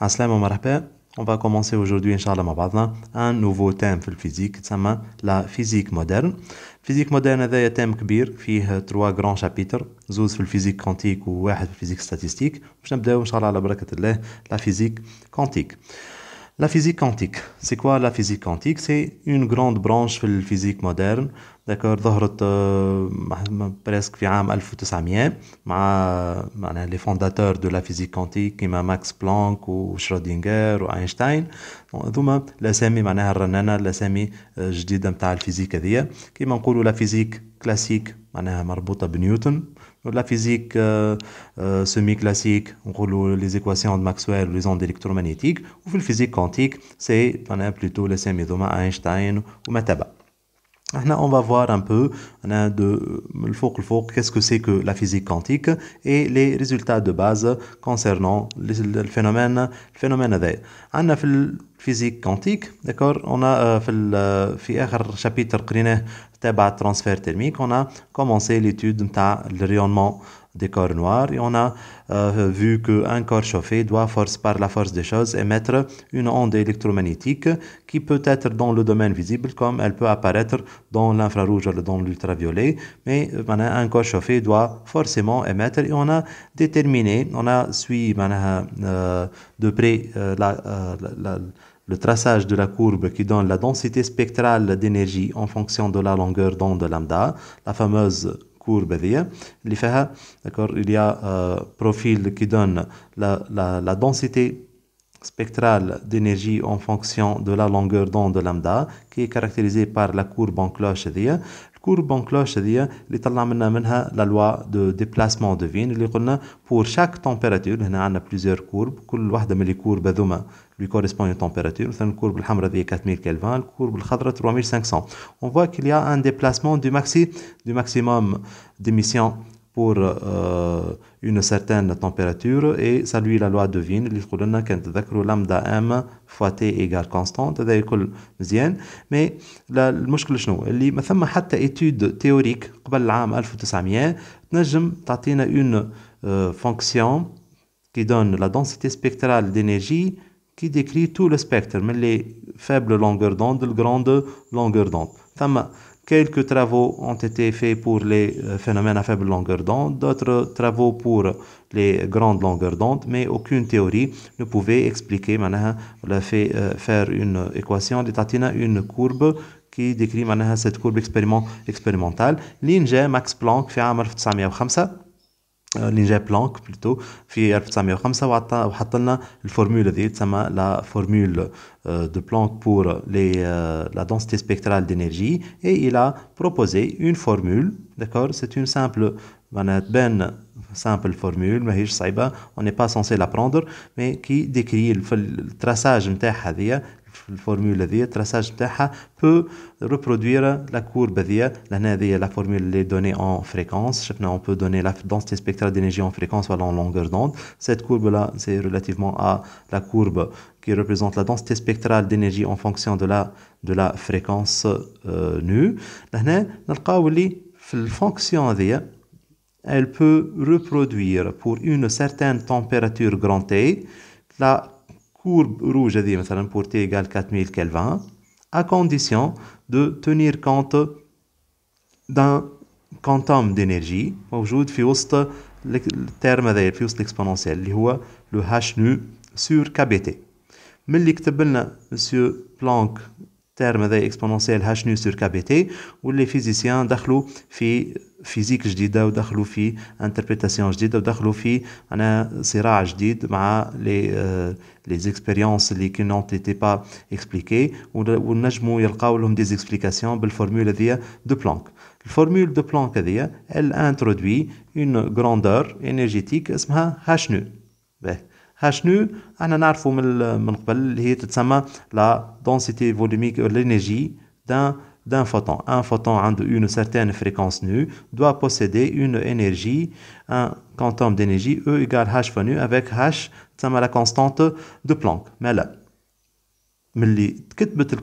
عسلامة ومرحبا On va commencer aujourd'hui, Inch'Allah, un nouveau thème في الفيزيك تسمى لا فيزيك مودرن فيزيك مودرن هذايا تيم كبير فيه تروا غران شابيتر زوز في الفيزيك كونتيك وواحد في الفيزيك ستاتيستيك باش نبداو ان شاء الله على بركه الله لا فيزيك كونتيك La physique quantique. C'est quoi la physique quantique C'est une grande branche de la physique moderne ذكر ظهرت بريسك آه، في عام 1900 مع معناها لي فونداتور دو لا فيزيك كونتيك كيما ماكس بلانك وشرودينغر واينشتاين هذوما الاسامي معناها الرنانه الاسامي آه، جديده نتاع الفيزيك هذيا كيما نقولوا لا فيزيك كلاسيك معناها مربوطه بنيوتن لا فيزيك سيمي كلاسيك نقولوا لي زيكواسيون دو ماكسويل لي زوند الكترومagnétiques وفي الفيزيك كونتيك سي معناها بلوتو الاسامي ذوما اينشتاين وما تبع on va voir un peu de le le qu'est-ce que c'est que la physique quantique et les résultats de base concernant le phénomène le phénomène on a physique quantique d'accord on a في euh, chapitre de transfert thermique on a commencé l'étude du rayonnement des corps noirs et on a euh, vu vu qu'un corps chauffé doit force par la force des choses émettre une onde électromagnétique qui peut être dans le domaine visible comme elle peut apparaître dans l'infrarouge ou dans l'ultraviolet mais euh, un corps chauffé doit forcément émettre et on a déterminé on a suivi euh, de près le traçage de la courbe qui donne la densité spectrale d'énergie en fonction de la longueur d'onde lambda, la fameuse courbe il y a euh، profil qui donne la la densité spectrale d'énergie en fonction de la longueur d'onde lambda qui est caractérisée par la courbe en cloche Courbe en cloche, c'est-à-dire, l'étalonnement la loi de déplacement de vitesse. pour chaque température, il y a plusieurs courbes. Quel l'ordre de mes courbes Lui correspond une température. Nous une courbe le est vif 4000 Kelvin, la courbe le châtre 3500 On voit qu'il y a un déplacement du maxi, du maximum, d'essaiant. Pour euh, une certaine température, et ça lui la loi de vin qui est la loi de M fois T égale constante, et qui mais la le de Vigne. Mais ce que je veux dire, c'est que dans cette étude théorique, nous avons une euh, fonction qui donne la densité spectrale d'énergie qui décrit tout le spectre, mais les faibles longueurs d'onde, les grandes longueurs d'onde. Quelques travaux ont été faits pour les euh, phénomènes à faible longueur d'onde, d'autres travaux pour les grandes longueurs d'onde, mais aucune théorie ne pouvait expliquer, fait euh, faire une équation, tatina une courbe qui décrit cette courbe expérimentale. L'Ingé Max Planck fait en 1905 اللي Planck, plutôt, بلوتو في 1905 وحط لنا de Planck pour les, la densité spectrale d'énergie et il a proposé une formule, d'accord C'est une simple, ben, simple formule, mais on n'est pas censé l'apprendre, mais qui décrit le traçage de la formule de traçage peut reproduire la courbe. La formule est donnée en fréquence. on peut donner la densité spectrale d'énergie en fréquence ou en longueur d'onde. Cette courbe-là, c'est relativement à la courbe qui représente la densité spectrale d'énergie en fonction de la fréquence euh, nu. La fonction de elle fonction peut reproduire pour une certaine température grand la courbe rouge, pour T égale 4000 Kelvin, à condition de tenir compte d'un quantum d'énergie, aujourd'hui, fiouste le terme d'ailleurs, l'exponentiel, le H nu sur KBT. Mais l'écriture, monsieur Planck, terme exponentiel H nu sur KBT, où les physiciens ont fait فيزيك جديده ودخلوا في انتربريتاسيون جديده ودخلوا في انا صراع جديد مع لي لي زيكسبيريونس اللي كي نون ايتي با اكسبليكي ونجموا يلقاو لهم دي زيكسبليكاسيون بالفورمول هذيا دو بلانك الفورمول دو بلانك هذيا ال انترودوي اون غراندور انرجيتيك اسمها هاش نو باهي هاش نو احنا نعرفوا من من قبل اللي هي تتسمى لا دونسيتي فوليميك لينيجي دان d'un photon. Un photon a une certaine fréquence nu doit posséder une énergie, un quantum d'énergie E égale H fois nu avec H c'est la constante de Planck. Mais là, la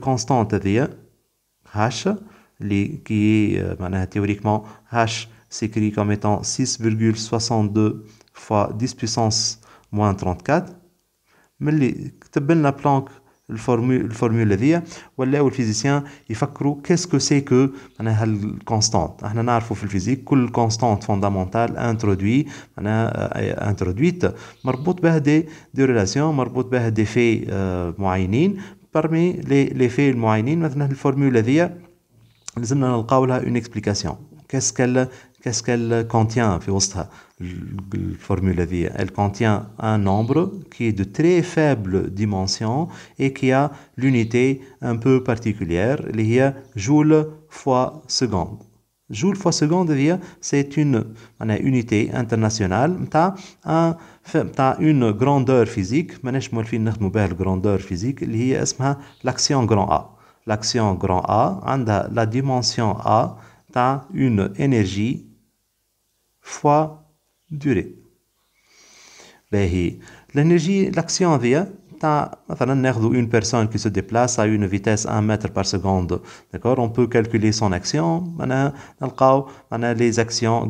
constante constante hein? H qui est euh, ben, théoriquement H s'écrit comme étant 6,62 fois 10 puissance moins 34 mais constante la Planck الفورمولا هذيا ولاو الفيزيسيان يفكروا كيسكو سي كو معناها الكونستانت احنا نعرفوا في الفيزيك كل كونستانت فوندامونتال انترودوي معناها انترودويت آه، مربوط بها دي دي ريلاسيون مربوط بها دي في آه، معينين برمي لي في المعينين مثلا الفورمولا هذيا لازمنا نلقاو لها اون اكسبليكاسيون كاسكال كاسكال كونتيان في وسطها formule vie. Hein. Elle contient un nombre qui est de très faible dimension et qui a l'unité un peu particulière, il y joule fois seconde. Joule fois seconde, c'est une, unité internationale, un, une grandeur physique, grandeur physique, l'action grand A. L'action grand A, la dimension A, une énergie fois durée l'énergie l'action c'est تاع مثلا ناخذ une personne qui se déplace à une vitesse 1 mètre par seconde d'accord on peut calculer son action on a les actions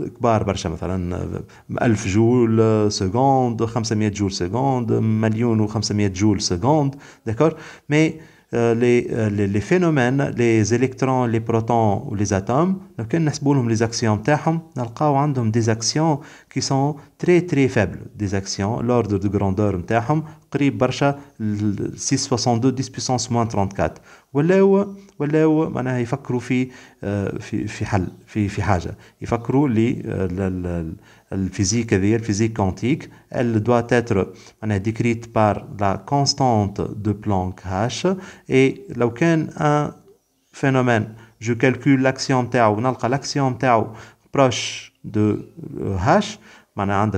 كبار برشا مثلا 1000 جول seconde, 500 1 سكوند مليون ou 500 joules سكوند d'accord mais euh, euh, les, phénomènes, les électrons, les protons ou les atomes, les actions ont hein, des actions qui sont très très faibles, des actions, l'ordre de grandeur 662 10 puissance moins 34. Il faut que la physique quantique soit décrite par la constante de Planck H. Et là un phénomène, je calcule l'action l'action proche de H,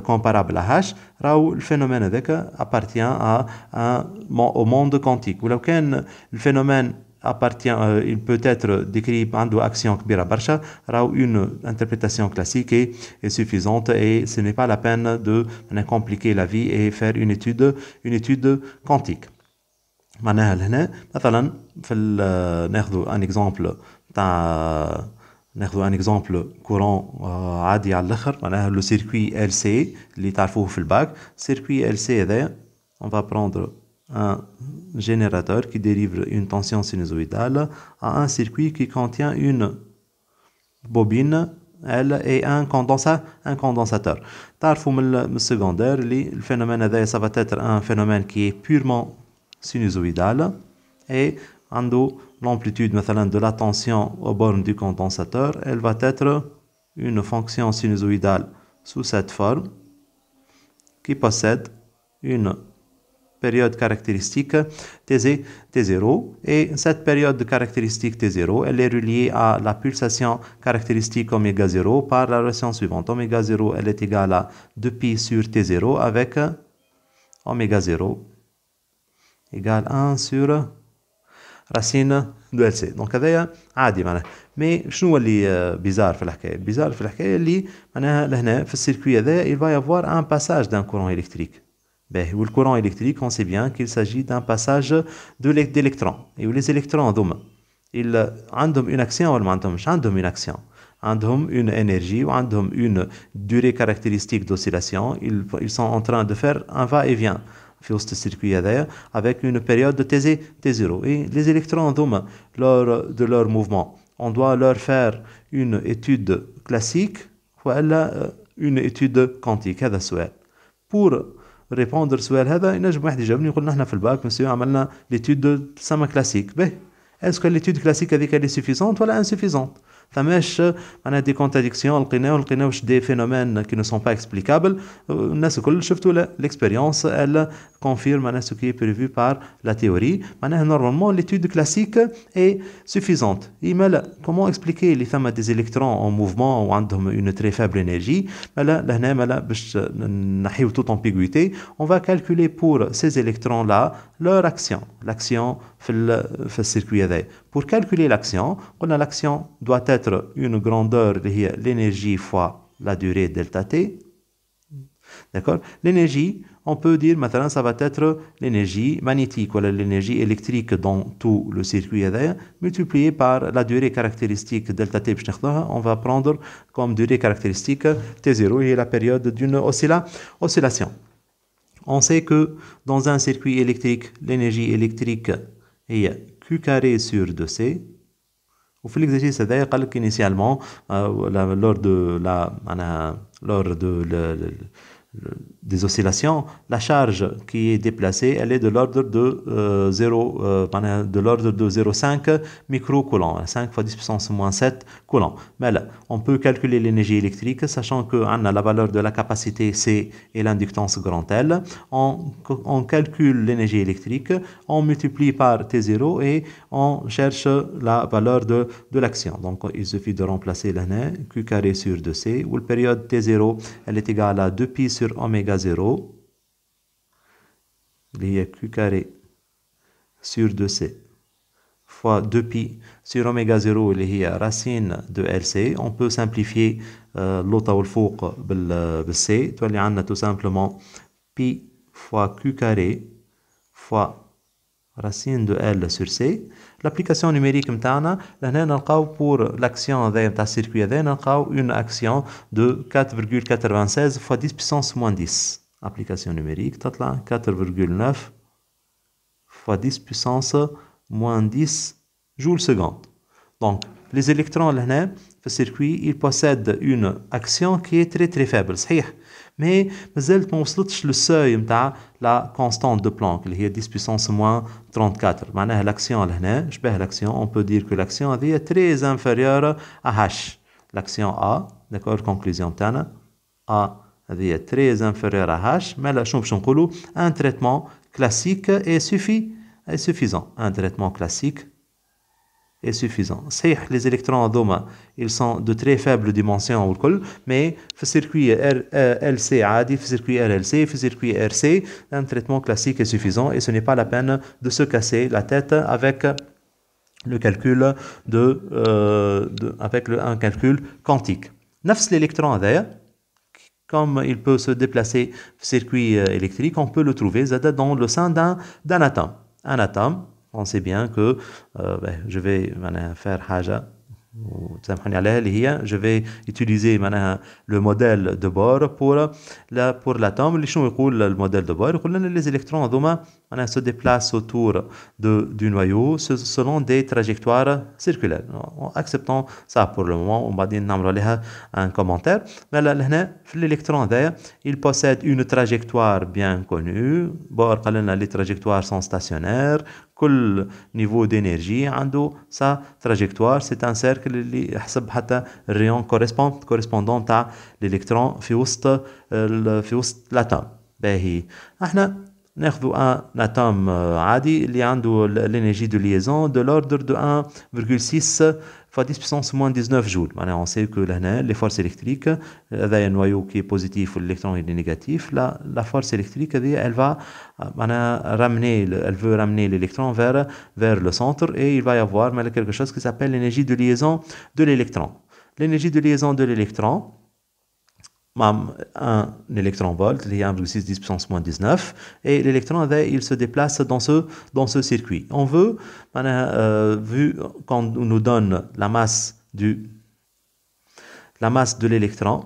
comparable à H, le phénomène appartient au monde quantique. Ou phénomène appartient, euh, il peut être décrit en par action kbira barsha, une interprétation classique est, est suffisante et ce n'est pas la peine de compliquer la vie et faire une étude, une étude quantique. معناها لهنا مثلا في ناخذ ان اكزومبل تاع ناخذ ان اكزومبل كورون عادي على الاخر معناها لو سيركوي ال سي اللي تعرفوه في الباك سيركوي ال سي هذايا اون فا بروندر ان générateur qui délivre une tension sinusoïdale à un circuit qui contient une bobine elle et un condensateur un condensateur secondaire le phénomène ça va être un phénomène qui est purement sinusoïdal et l'amplitude de la tension aux bornes du condensateur elle va être une fonction sinusoïdale sous cette forme qui possède une période caractéristique T0, Et cette période caractéristique T0, elle est reliée à la pulsation caractéristique oméga 0 par la relation suivante. Oméga 0, elle est égale à 2 pi sur T0 avec oméga 0 égale 1 sur racine de LC. Donc c'est عادي mais مي شنو اللي bizarre في الحكايه؟ بيزار في الحكايه il va y avoir un passage d'un courant électrique. Ben, ou le courant électrique, on sait bien qu'il s'agit d'un passage d'électrons. Et les électrons, ils euh, ont une action ils ont une action. Ils ont une énergie ou ils ont une durée caractéristique d'oscillation. Ils, sont en train de faire un va-et-vient ce circuit avec une période de T0. Et les électrons, lors de leur mouvement, on doit leur faire une étude classique ou euh, une étude quantique. Pour ريبوندر سؤال هذا ينجم واحد يجاوبني يقول نحن في الباك مسيو عملنا ليتود دو سما كلاسيك به اسكو ليتود كلاسيك هذيك لي سوفيزونت ولا انسوفيزونت on a des contradictions des phénomènes qui ne sont pas explicables l'expérience elle confirme ce qui est prévu par la théorie normalement l'étude classique est suffisante comment expliquer les a des électrons en mouvement en une très faible énergie la toute ambiguïté on va calculer pour ces électrons-là leur action l'action pour calculer Pour calculer l'action, on a l'action doit être une grandeur, l'énergie fois l'énergie on peut dire maintenant ça va être l'énergie magnétique ou l'énergie électrique dans tout le circuit multiplié par la durée caractéristique delta t on va prendre comme durée caractéristique t0 et la période d'une oscillation on sait que dans un circuit électrique l'énergie électrique et il y a Q carré sur 2C. Il faut l'exécuter, c'est-à-dire qu'initialement, lors de le des oscillations, la charge qui est déplacée, elle est de l'ordre de 0, euh, euh, de l'ordre de 0,5 microcoulomb, 5 fois 10 puissance moins 7 coulombs. Mais là, on peut calculer l'énergie électrique, sachant que a la valeur de la capacité C et l'inductance grand L. On, calcule l'énergie électrique, on multiplie par T0 et on cherche la valeur de, de l'action. Donc, il suffit de remplacer l'année Q carré sur 2C, où la période T0, elle est égale à 2pi sur oméga 0, il y a Q carré sur 2C fois 2pi sur oméga 0 y a racine de LC on peut simplifier euh, l'autre ou le euh, Toi, Il y tout simplement pi fois Q carré fois racine de L sur C L'application numérique pour l'action de pour l'action il y circuit, une action de 4,96 x 10 puissance moins 10 Application numérique, 4,9 x 10 puissance moins 10 joules seconde Donc, les électrons, là, circuit, ils possèdent une action qui est très très faible. Mais, mais elle ne peut le seuil de la constante de Planck, qui est 10 puissance moins 34. L'action, l'action, on peut dire que l'action est très inférieure à H. L'action A, d'accord, conclusion, A est très inférieure à H, mais la un traitement classique est, suffisant. Un traitement classique est suffisant. c'est les électrons d'Oma, ils sont de très faibles dimensions, mais le circuit RLC le circuit RLC, le circuit RC, un traitement classique est suffisant et ce n'est pas la peine de se casser la tête avec le calcul de, euh, avec un calcul quantique. l'électron d'ailleurs, comme il peut se déplacer circuit euh, électrique, on peut le trouver dans le sein d'un atome. Un atome, pensez bien que euh, ben, je vais faire je vais utiliser le modèle de Bohr pour la, pour l'atome. Le modèle de bord, les électrons on se déplace autour de, du noyau selon des trajectoires circulaires. acceptant ça pour le moment, on va dire un commentaire. Mais là, l'électron, il possède une trajectoire bien connue. Les trajectoires sont stationnaires. le niveau d'énergie عنده sa trajectoire c'est un cercle qui يحسب حتى rayon correspondant à تاع الالكترون l'atome un a un عادي qui de l'énergie de liaison de l'ordre de 1.6 fois 10 puissance moins 19 joules. on sait que les forces électriques, euh, il y a un noyau qui est positif ou l'électron est négatif. la force électrique, elle va euh, ramener, veut ramener l'électron vers le centre et il va y avoir quelque chose qui s'appelle l'énergie de liaison de l'électron. L'énergie de liaison de l'électron, un électron volt, il y a 1,6 10 puissance moins 19, et l'électron, il se déplace dans ce, dans ce circuit. On veut, ben, euh, vu qu'on nous donne la masse, du, la masse de l'électron,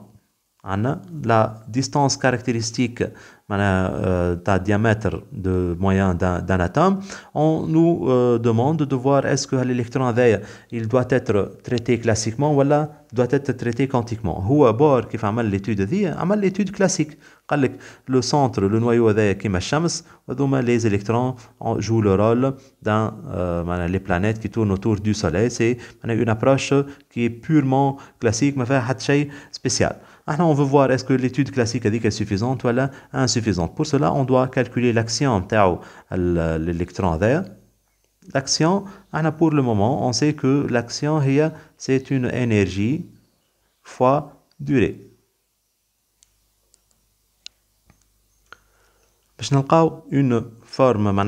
la distance caractéristique d'un euh, diamètre de moyen d'un atome on nous euh, demande de voir est-ce que l'électron il doit être traité classiquement ou doit être traité quantiquement هو qui fait mal l'étude l'étude classique le centre le noyau هذايا est الشمس les électrons jouent le rôle dans euh, les planètes qui tournent autour du soleil c'est une approche qui est purement classique mais فيها حتى spécial ah on veut voir est-ce que l'étude classique est suffisante ou insuffisante. Pour cela, on doit calculer l'action de l'électron vert. L'action, ah pour le moment, on sait que l'action, c'est une énergie fois durée. باش une forme de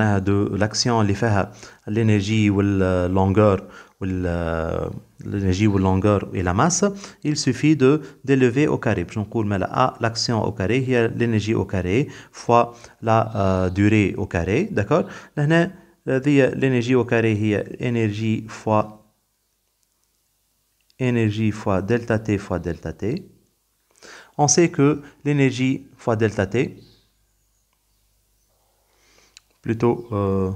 l'action دو l'énergie l'énergie ou la longueur, l'énergie ou la longueur et la masse, il suffit de d'élever au carré. l'action au carré, il l'énergie au carré fois la euh, durée au carré, d'accord L'énergie au carré, il y a énergie fois énergie fois delta t fois delta t. On sait que l'énergie fois delta t, plutôt, euh,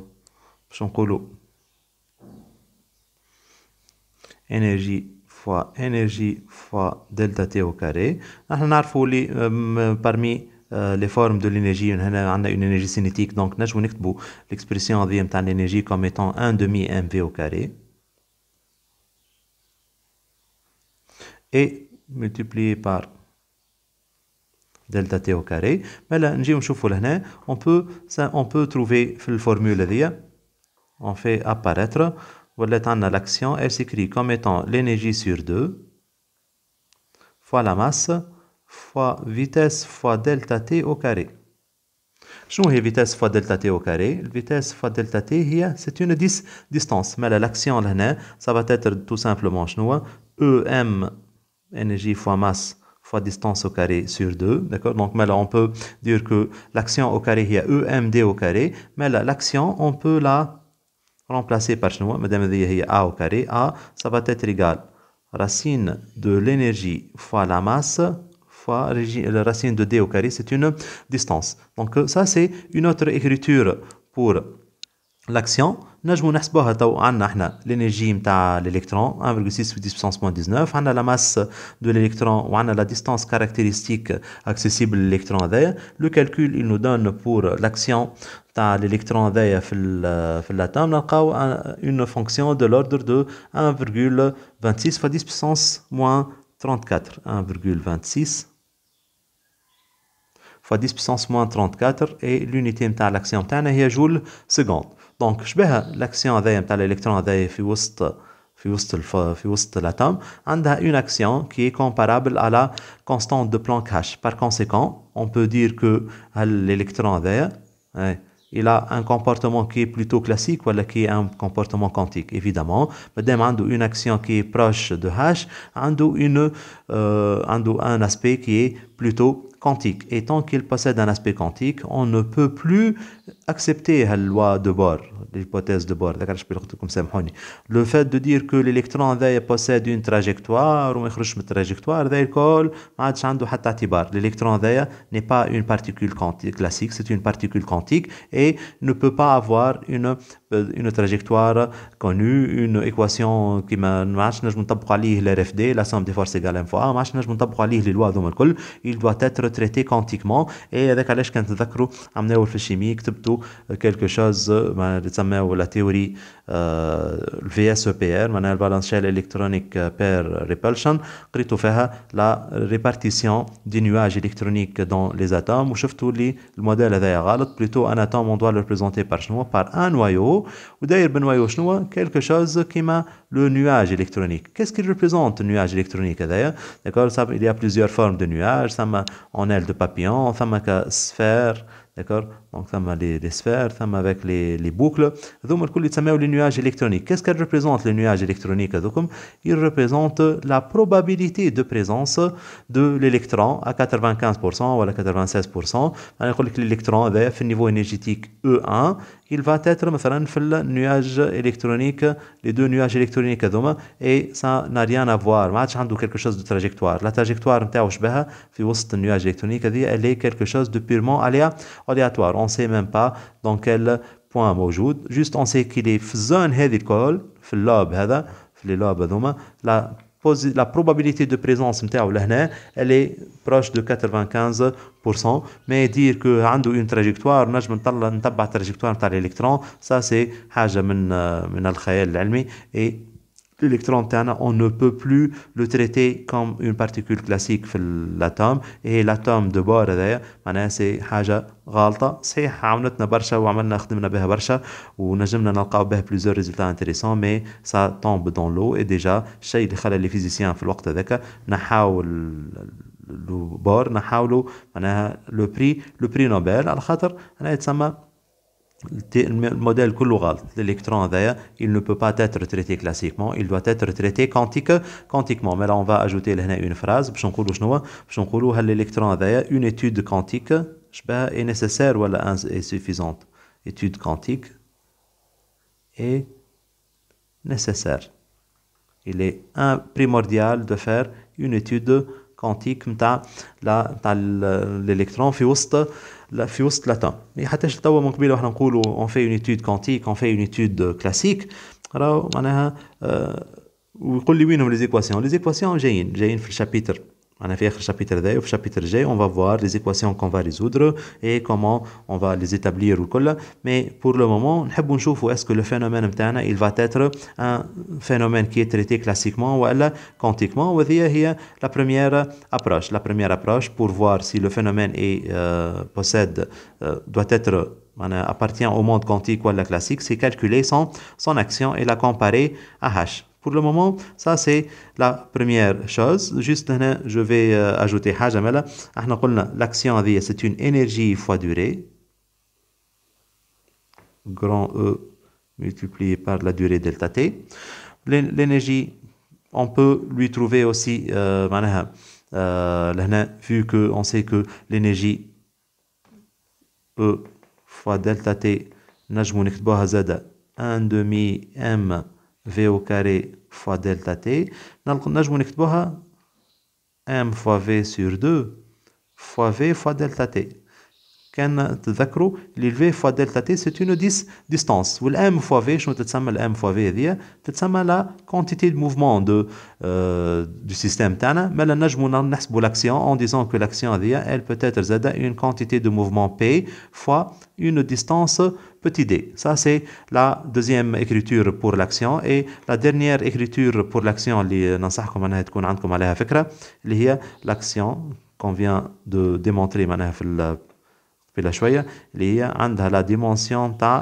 énergie fois énergie fois delta t au carré. Nous euh, euh, parmi euh, les formes de l'énergie, on a une énergie cinétique, donc nous avons écrit l'expression de l'énergie comme étant 1 demi mv au carré. Et multiplié par delta t au carré. Mais là, nous avons on peut, on peut trouver la formule. On fait apparaître l'action, elle s'écrit comme étant l'énergie sur 2 fois la masse fois vitesse fois delta t au carré. شنو هي vitesse fois delta t au carré vitesse fois delta t c'est une distance mais l'action ça va être tout simplement EM e, énergie fois masse fois distance au carré sur 2 d'accord donc mais là on peut dire que l'action au carré il y a EMD au carré mais l'action on peut la remplacé par chinois, madame A au carré, A, ça va être égal racine de l'énergie fois la masse fois racine de D au carré, c'est une distance. Donc ça, c'est une autre écriture pour l'action. Nous نحسبوها تو عندنا احنا l'énergie نتاع الالكترون 1,6 moins 10 19 عندنا لا ماس دو الالكترون وعندنا la distance caractéristique accessible للالكترون هذايا Le calcul il nous donne pour l'action de l'électron هذايا في l'atome, في fonction de 1,26 fois 10 puissance moins 34 1,26 fois 10 puissance moins 34 et l'unité de l'action est joule seconde. Donc, l'action لاكسيون l'électron نتاع الالكترون هذايا في وسط في وسط الف... في وسط الاتوم عندها اون اكسيون كي كومبارابل على كونستانت دو بلانك l'électron بار il a un comportement qui est plutôt classique, voilà, qui est un comportement quantique, évidemment. Madame a une action qui est proche de H, il une, euh, un aspect qui est plutôt quantique. Et tant qu'il possède un aspect quantique, on ne peut plus accepter la loi de Bohr, l'hypothèse de Bohr, le fait de dire que l'électron possède une trajectoire, ou une trajectoire, l'électron n'est pas une particule quantique classique, c'est une particule quantique et ne peut pas avoir une, euh, une trajectoire connue, une équation qui marche, l'RFD, la somme des forces égale m fois les lois il doit être traité quantiquement et avec Alesh Kent Zakro, amené au chimie, euh, quelque chose, euh, la théorie euh, VSEPR, le balancier électronique par repulsion, qui fait la répartition des nuages électroniques dans les atomes, ou le modèle d'ailleurs, plutôt un atome, on doit le représenter par un noyau, ou d'ailleurs le ben, noyau de quelque chose qui est le nuage électronique. Qu'est-ce qu'il représente le nuage électronique d'ailleurs Il y a plusieurs formes de nuages, ça a un aile de papillon, ça a une sphère, d'accord donc ça les, les sphères ça avec les, boucles donc les nuages électroniques qu'est-ce qu'elles représentent les nuages électroniques ils représentent la probabilité de présence de l'électron à 95% ou à 96% l'électron à niveau énergétique E1 il va être le nuage électronique les deux nuages électroniques et ça n'a rien à voir hein, quelque chose de trajectoire la trajectoire نتاعو شبهها في وسط elle est quelque chose de purement aléatoire on ne sait même pas dans quel point موجود juste on sait qu'il est dans et zone, الكل في اللاب هذا في la probabilité de présence elle est proche de 95%, mais dire que عنده une trajectoire, نجم نتبع trajectoire de l'électron, ça c'est حاجه من من الخيال العلمي et l'électron on ne peut plus le traiter comme une particule classique de l'atome. Et l'atome de Bohr, d'ailleurs, c'est Haja Galta. C'est Hamlet Nabarsha ou Amal Nakhdim Nabarsha ou Najem plusieurs résultats intéressants, mais ça tombe dans l'eau. Et déjà, les physiciens, ont faut que le Bohr, le prix, le prix Nobel, le modèle Kouloural, l'électron d'ailleurs, il ne peut pas être traité classiquement, il doit être traité quantique, quantiquement. Mais là, on va ajouter une phrase, l'électron une étude quantique est nécessaire ou est suffisante. Étude quantique est nécessaire. Il est primordial de faire une étude quantique كونتيك نتاع لا نتاع الالكترون في وسط لا في وسط لاتوم حتى توا من قبيل وحنا نقولوا اون في اون ايتود كونتيك اون في اون كلاسيك راهو معناها آه، ويقول لي وينهم لي زيكواسيون لي زيكواسيون جايين جايين في الشابيتر On chapitre chapitre G, on va voir les équations qu'on va résoudre et comment on va les établir ou Mais pour le moment, nous voir est-ce que le phénomène il va être un phénomène qui est traité classiquement ou quantiquement. Ou c'est la première approche. La première approche pour voir si le phénomène euh, possède, euh, doit être appartient au monde quantique ou à la classique, c'est calculer son, son action et la comparer à H. Pour le moment, ça c'est la première chose. Juste hein, je vais euh, ajouter ah, l'action à l'action c'est une énergie fois durée. Grand E multiplié par la durée delta T. L'énergie, on peut lui trouver aussi euh, euh, vu que on sait que l'énergie E fois delta T 1 demi M v au carré fois delta t. Donc, nous avons écrit m fois v sur 2 fois v fois delta t. Quand vous v fois delta t, c'est une distance. Ou m fois v, je vais vous m fois v, c'est la quantité de mouvement de, euh, du système. Tana. Mais là, je vais vous l'action en disant que l'action, elle peut être une quantité de mouvement p fois une distance petit d. Ça, c'est la deuxième écriture pour l'action. Et la dernière écriture pour l'action, l'action qu'on vient de démontrer il y a la dimension ta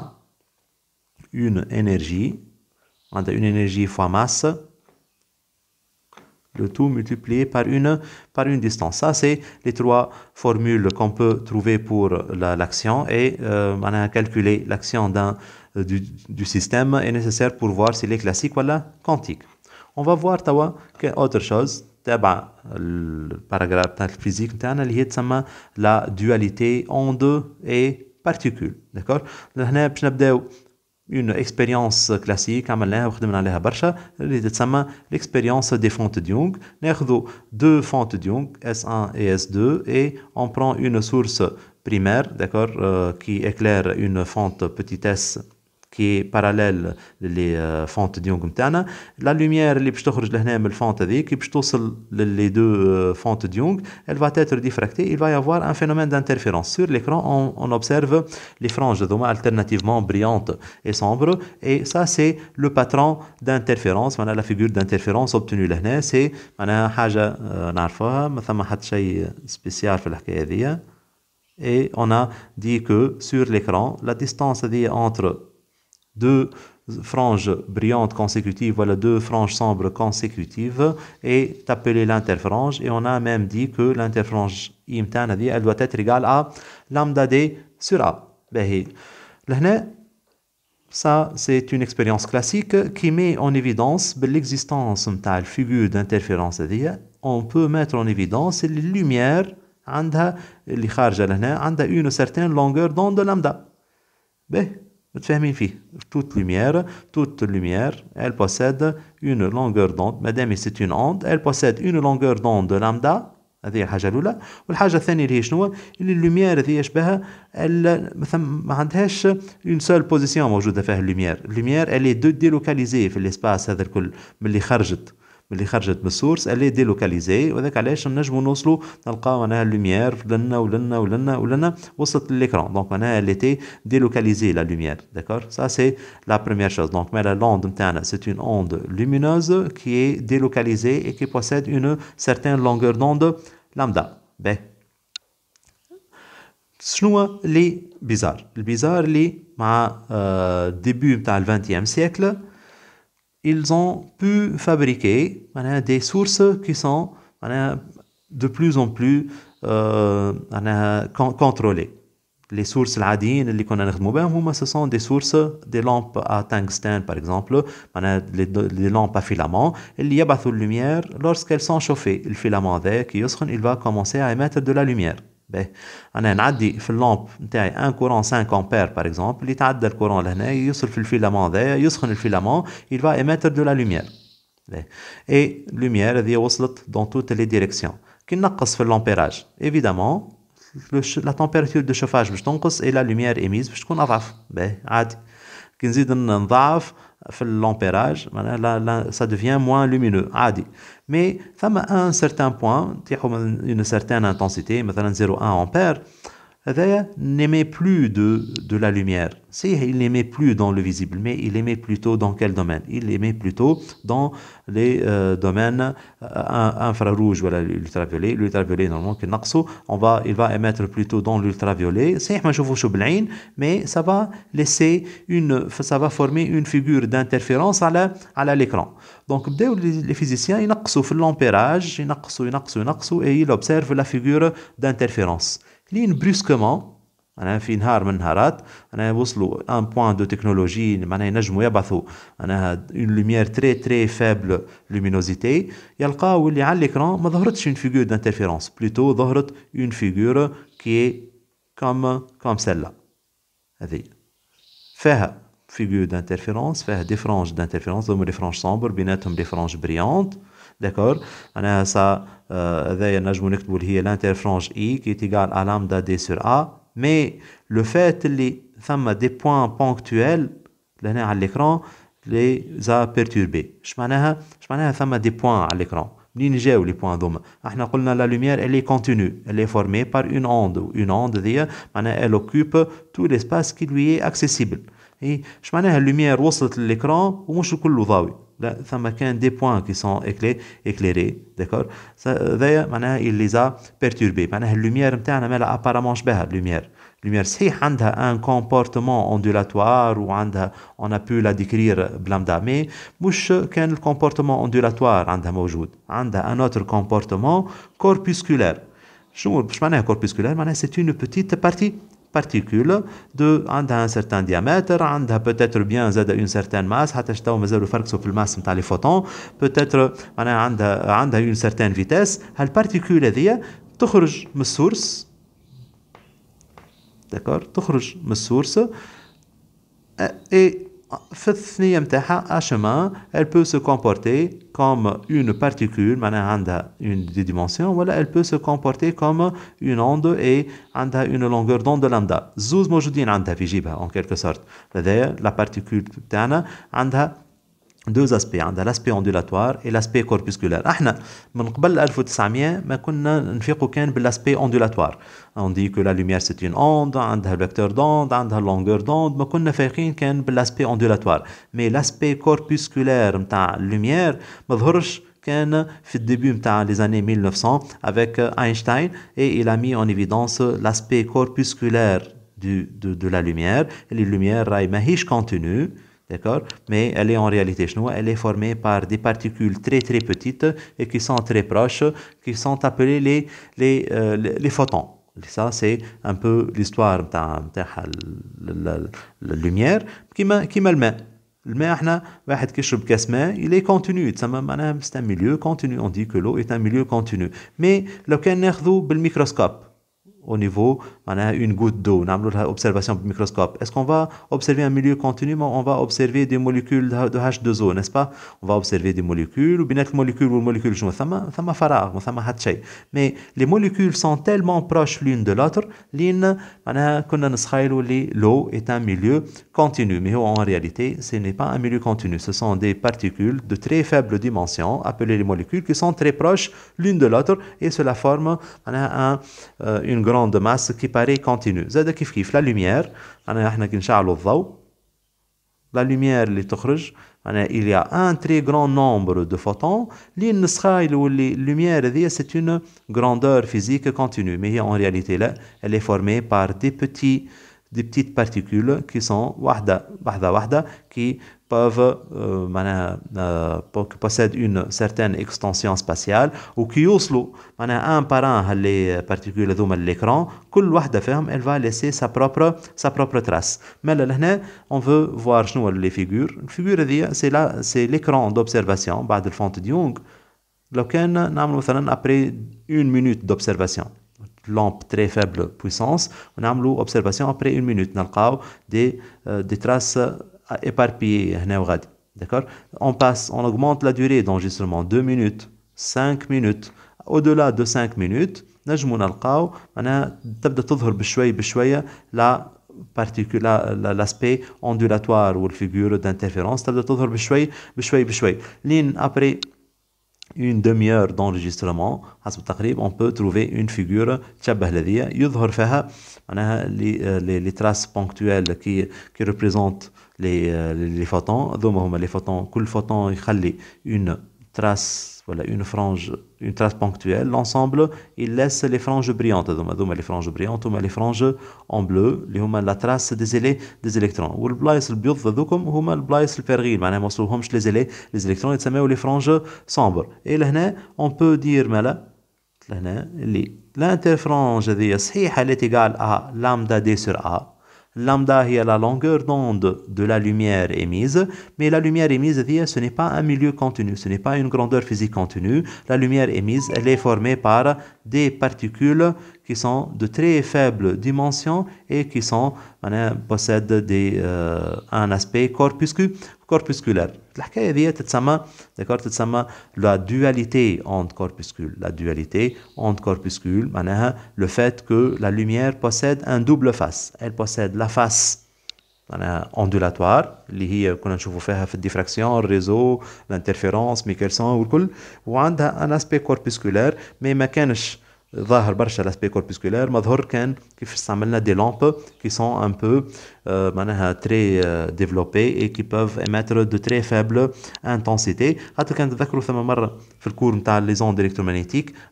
une énergie, une énergie fois masse, le tout multiplié par une, par une distance. Ça, c'est les trois formules qu'on peut trouver pour l'action et euh, on a calculé l'action euh, du, du, système est nécessaire pour voir s'il est classique ou quantique. On va voir tawa autre chose eh ben, le paragraphe تاع الفيزيك نتاعنا اللي هي تسمى la dualité onde et particule. D'accord une expérience classique hein, l'expérience des fontes On prend deux fentes Jung S1 et S2 et on prend une source primaire d'accord euh, qui éclaire une fente petite s qui est parallèle les euh, fentes ديونغ نتاعنا لا لوميير اللي باش تخرج لهنا من الفونت هذيك كي باش توصل للي دو فونت ديونغ elle va être diffractée il va y avoir un phénomène d'interférence sur l'écran on, observe les franges هذوما alternativement brillantes et sombres et ça c'est le patron d'interférence Voilà la figure d'interférence obtenue لهنا c'est معناها حاجه نعرفها ما ثم شيء spécial في الحكايه هذه Et on a dit que sur l'écran, la distance entre deux franges brillantes consécutives, voilà deux franges sombres consécutives, est appelée l'interfrange. Et on a même dit que l'interfrange interne, elle doit être égale à lambda d sur A. Ça, c'est une expérience classique qui met en évidence l'existence de figure d'interférence. On peut mettre en évidence les lumières عندها اللي خارجة une certaine longueur d'onde lambda. Toute lumière, elle possède une longueur d'onde. Madame, c'est une onde. Elle possède une longueur d'onde lambda. C'est ce que je disais. Et la dernière chose, c'est que la lumière, elle a une seule position de faire la lumière. La lumière, elle est délocalisée dans l'espace. C'est dire que je mais les sources sont délocalisées. Et la lumière est délocalisée. Donc, elle était délocalisée, la lumière. Ça, c'est la première chose. Mais la est une onde lumineuse qui est délocalisée et qui possède une certaine longueur d'onde lambda. Ce qui est bizarre, c'est que le début du XXe siècle, ils ont pu fabriquer des sources qui sont de plus en plus euh, contrôlées. Les sources les connaissances mobiles, ce sont des sources des lampes à tungstène par exemple, les lampes à filament, il y a de lumière lorsqu'elles sont chauffées. Le filament il va commencer à émettre de la lumière. Ben, on a si un courant de 5 ampères, par exemple, il va émettre de la lumière. Ben, et la lumière va être dans toutes les directions. Qu'est-ce que c'est que l'ampérage Évidemment, la température de chauffage et la lumière émise quand s'éteint en un dans l'ampérage, ça devient moins lumineux, ah, mais ça va à un certain point, il y a une certaine intensité, 0.1 ampère n'aimait plus de, de la lumière. il n'aimait plus dans le visible, mais il aimait plutôt dans quel domaine Il aimait plutôt dans les euh, domaines euh, infrarouges, l'ultraviolet. L'ultraviolet, normalement, on va, il va émettre plutôt dans l'ultraviolet. C'est Mais ça va laisser une, ça va former une figure d'interférence à l'écran. Donc, les physiciens, ils l'ampérage, ils et ils observent la figure d'interférence. لين بريسكومون انا في نهار من النهارات انا وصلوا ان بوان دو تكنولوجي معناها ينجموا يبعثوا انا اون لوميير تري تري فابل لومينوزيتي يلقاو اللي على ليكران ما ظهرتش اون فيغور دانترفيرونس بلوتو ظهرت اون فيغور كي كام كام سلا هذه فيها فيغور دانترفيرونس فيها دي فرانج دانترفيرونس هما لي فرانج سومبر بيناتهم لي فرانج بريونت d'accord on a ça d'ailleurs là je l'interfrange i qui est égal à lambda d sur a mais le fait les ça des points ponctuels là à l'écran les a perturbés je m'en je m'en ça a des points à l'écran L'ingé ou les points La lumière, elle est continue. Elle est formée par une onde. Une onde, elle occupe tout l'espace qui lui est accessible. Et je la lumière, elle de l'écran, ou je suis des points qui sont éclairés, d'accord D'ailleurs, il les a perturbés. La lumière, apparemment, c'est apparemment la lumière. La lumière, c'est elle a un comportement ondulatoire, ou on a pu la décrire blanda, mais mouche un comportement ondulatoire, elle a un autre comportement corpusculaire. Je ne sais pas corpusculaire, c'est une petite partie. بارتيكول دو عندها ان سيرتان ديامتر عندها بوتيتر بيان زاد اون سيرتان ماس حتى تو مازالو فركسو في الماس نتاع لي فوتون بوتيتر معناها عندها عندها اون سيرتان فيتاس هالبارتيكول هذيا تخرج من السورس داكور تخرج من السورس اي chemin, elle peut se comporter comme une particule, une dimension, elle peut se comporter comme une onde et a une longueur d'onde lambda. en quelque sorte. La particule a deux aspects, l'aspect hein, ondulatoire et l'aspect corpusculaire. Ahna 1900, ma ondulatoire. On dit que la lumière c'est une onde, un vecteur d'onde, un longueur d'onde. Ma kouna fikouken bil aspect ondulatoire. Mais l'aspect corpusculaire de la lumière, ma dhorsh ken début dans les années 1900 avec euh, Einstein et il a mis en évidence l'aspect corpusculaire de la lumière. Les lumières aïmahijs continue. D'accord Mais elle est en réalité Elle est formée par des particules très très petites et qui sont très proches, qui sont appelées les, les, euh, les photons. Ça, c'est un peu l'histoire de la lumière. Qui le met الماء احنا واحد كيشرب كاس ماء الي كونتينيو تسمى معناها سي ان ميليو كونتينيو اون دي كو est اي ان ميليو كونتينيو لو كان au niveau a une goutte d'eau l'observation du microscope est-ce qu'on va observer un milieu continu on va observer des molécules de H2O n'est-ce pas on va observer des molécules ou bien molécules ou molécules ça m'a mais les molécules sont tellement proches l'une de l'autre que l'eau est un milieu continu mais en réalité ce n'est pas un milieu continu ce sont des particules de très faible dimension appelées les molécules qui sont très proches l'une de l'autre et cela forme euh, une grande de masse qui paraît continue زاد كيف كيف لا il y a un très grand nombre de photons اللي où اللي lumière c'est une grandeur physique continue mais en réalité là elle est formée par des petits des petites particules qui sont qui peuvent euh, euh possèdent une certaine extension spatiale ou un parent un particules un les l'écran de l'écran, elle va laisser sa propre sa propre trace mais là on veut voir les figures فيغور figure c'est l'écran d'observation بعد الفونت ديونغ لو كان après une minute d'observation lampe très faible puissance ونعملوا observation après une minute نلقاو des euh, des traces éparpillés D'accord On passe, on augmente la durée d'enregistrement 2 minutes, 5 minutes. Au-delà de 5 minutes, نجمو نلقاو تبدا l'aspect ondulatoire ou le figure d'interférence تبدا تظهر بشوي بشوي après une demi-heure d'enregistrement on peut trouver une figure faha, euh, les traces ponctuelles qui qui représentent les, euh, les photons les photons le photon une trace voilà une frange une trace ponctuelle l'ensemble il laisse les franges brillantes donc les franges brillantes mais les franges en bleu les la trace des des électrons ou le blaise le bleu donc comme le blaise le les les électrons et les franges sombres et là on peut dire mais là là les l'interfrange est égale à lambda d sur a Lambda est la longueur d'onde de la lumière émise, mais la lumière émise, ce n'est pas un milieu continu, ce n'est pas une grandeur physique continue. La lumière émise, elle est formée par des particules qui sont de très faibles dimensions et qui sont, possèdent des, euh, un aspect corpuscule. corpusculaire. la dualité entre corpuscules. La dualité entre corpuscules le fait que la lumière possède un double face. Elle possède la face ondulatoire, qui est هي diffraction, نشوفوا réseau, l'interférence, الديفراكسيون الريزو الانترفيرونس ميكلسون والكل وعندها corpusculaire mais mais dans l'aspect corpusculaire, a des lampes qui sont un peu euh, très euh, développées et qui peuvent émettre de très faibles intensités. Quand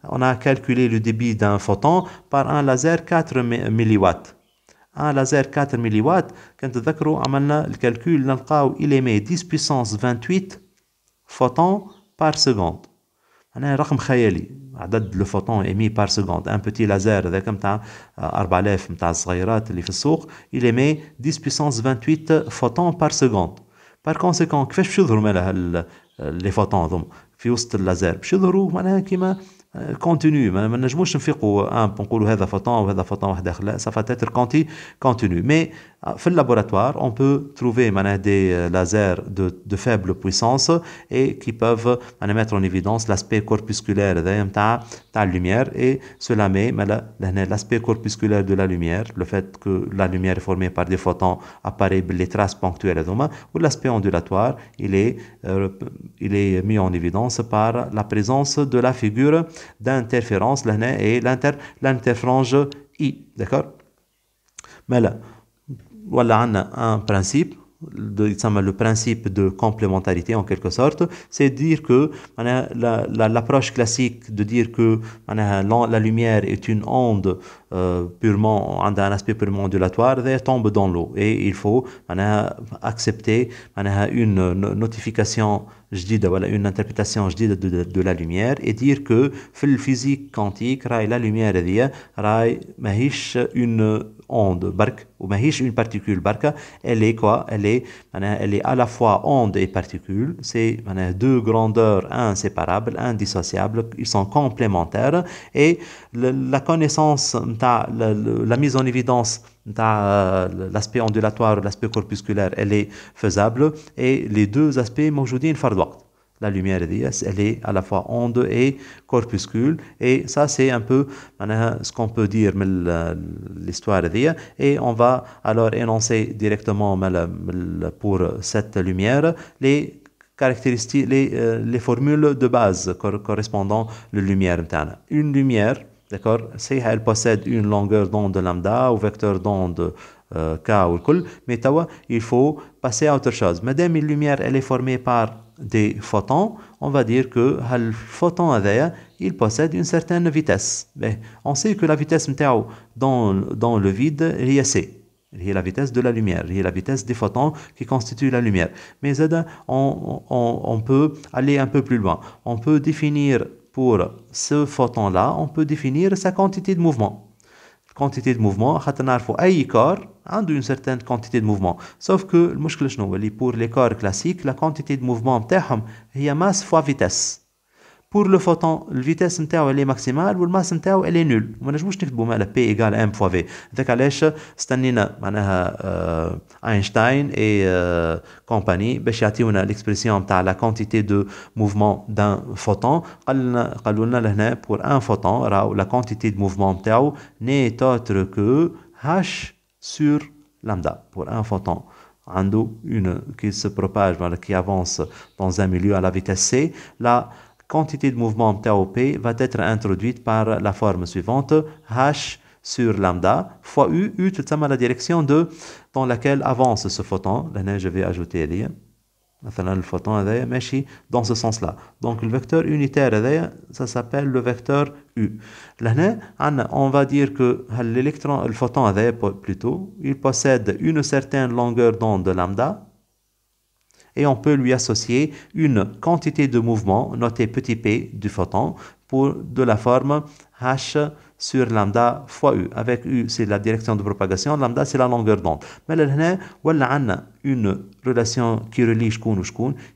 on a calculé le débit d'un photon par un laser 4 mW. Un laser 4 mW, on a calculé que le cas émet 10 puissance 28 photons par seconde. معناها رقم خيالي عدد لو فوتون ايمي بار سكوند ان بوتي لازار هذاك نتاع 4000 نتاع الصغيرات اللي في السوق الي مي 10 بيسونس 28 فوتون بار سكوند بار كونسيكون كيفاش باش يظهروا مالها آه، لي فوتون هذوما في وسط اللازار باش يظهروا معناها كيما continue Je ne pas photon ou un photon. Ça va être continu. Mais dans euh, le laboratoire, on peut trouver des euh, lasers de faible puissance et qui peuvent mettre en évidence l'aspect corpusculaire de la lumière. Et cela met l'aspect corpusculaire de la lumière, le fait que la lumière est formée par des photons apparaît, les traces ponctuelles, ou l'aspect ondulatoire, euh, il est mis en évidence par la présence de la figure d'interférence l'année et l'inter l'interfrange I d'accord Mais voilà voilà un principe le principe de complémentarité en quelque sorte, c'est dire que l'approche classique de dire que la, lumière est une onde euh, purement purement, un aspect purement ondulatoire, tombe dans l'eau. Et il faut accepter une notification une interprétation de, de, de, la lumière et dire que la physique quantique la lumière est une onde ou une particule elle est quoi elle est elle est à la fois onde et particule c'est deux grandeurs inséparables indissociables ils sont complémentaires et la connaissance la, la, mise en évidence de euh, l'aspect ondulatoire, l'aspect corpusculaire, elle est faisable. Et les deux aspects, une في la lumière elle est à la fois onde et corpuscule et ça c'est un peu ce qu'on peut dire de l'histoire et on va alors énoncer directement pour cette lumière les caractéristiques les, euh, les formules de base correspondant à la lumière une lumière D'accord Si elle possède une longueur d'onde lambda ou vecteur d'onde euh, K ou le mais il faut passer à autre chose. Madame la lumière, elle est formée par des photons, on va dire que le photon il possède une certaine vitesse. Mais on sait que la vitesse dans, le vide, est C. Il y la vitesse de la lumière, il la vitesse des photons qui constituent la lumière. Mais on peut aller un peu plus loin. On peut définir pour ce photon-là, on peut définir sa quantité de mouvement. Quantité de mouvement, corps, a une certaine quantité de mouvement. Sauf que, le problème, pour les corps classiques, la quantité de mouvement est masse fois vitesse pour le photon, la vitesse elle est maximale le la masse elle est nulle. On ne peut pas dire P égale M fois V. C'est pourquoi euh, Einstein et euh, compagnie ben, ont l'expression de la quantité de mouvement d'un photon. Pour un photon, la quantité de mouvement n'est autre que H sur lambda. Pour un photon une qui se propage, qui avance dans un milieu à la vitesse C, la quantité de mouvement P va être introduite par la forme suivante, H sur lambda, fois U, U tout la direction de, dans laquelle avance ce photon. Là, je vais ajouter maintenant le photon dans ce sens-là. Donc le vecteur unitaire, ça s'appelle le vecteur U. Là, on va dire que l'électron, le photon plutôt, il possède une certaine longueur d'onde lambda, et on peut lui associer une quantité de mouvement notée petit p du photon pour de la forme h sur lambda fois u avec u c'est la direction de propagation lambda c'est la longueur d'onde mais là on on une relation qui relie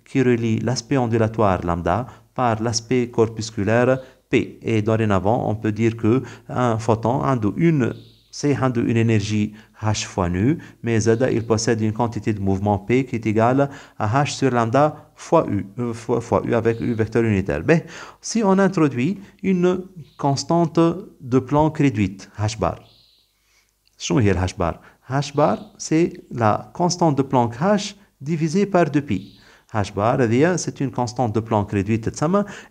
qui relie l'aspect ondulatoire lambda par l'aspect corpusculaire p et dorénavant on peut dire que un photon a une c'est une énergie H fois nu, mais Z il possède une quantité de mouvement P qui est égale à H sur lambda fois U, euh, fois, U avec U vecteur unitaire. Mais si on introduit une constante de Planck réduite, H bar, H bar H bar, c'est la constante de Planck H divisée par 2pi. H bar, c'est une constante de Planck réduite,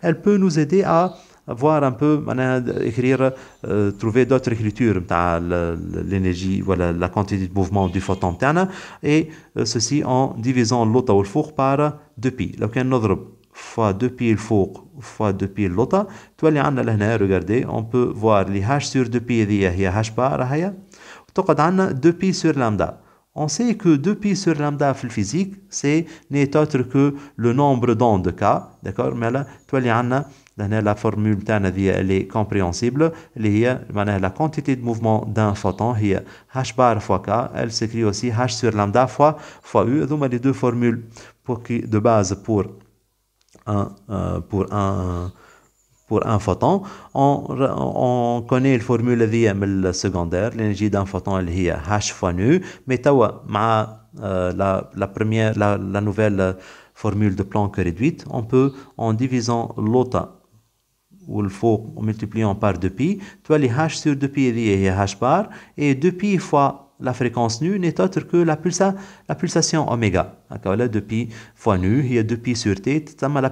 elle peut nous aider à voir un peu écrire euh, trouver d'autres écritures l'énergie la quantité de mouvement du photon et euh, ceci en divisant l'autre ou le four par 2 pi Donc, كان autre fois 2 pi الفوق fois 2 pi l'autre. regardez on peut voir les h sur 2 pi y a h bar هيا تقعد عندنا 2 pi sur lambda on sait que 2 pi sur lambda la physique c'est n'est autre que le nombre d'ondes k d'accord mais là y عندنا la formule est compréhensible. La quantité de mouvement d'un photon est h bar fois k. Elle s'écrit aussi h sur lambda fois, fois u. Donc, les deux formules pour de base pour un, euh, pour un, pour un photon. On, connaît la formule secondaire. L'énergie d'un photon est h fois nu. Mais euh, la, première, la, nouvelle formule de Planck réduite. On peut, en divisant l'autre ou le faux multipliant par 2pi, tu vois les h sur 2pi et h bar, et 2pi fois la fréquence nu n'est autre que la, pulsation oméga. là 2pi fois nu, il y a 2pi sur t, la, la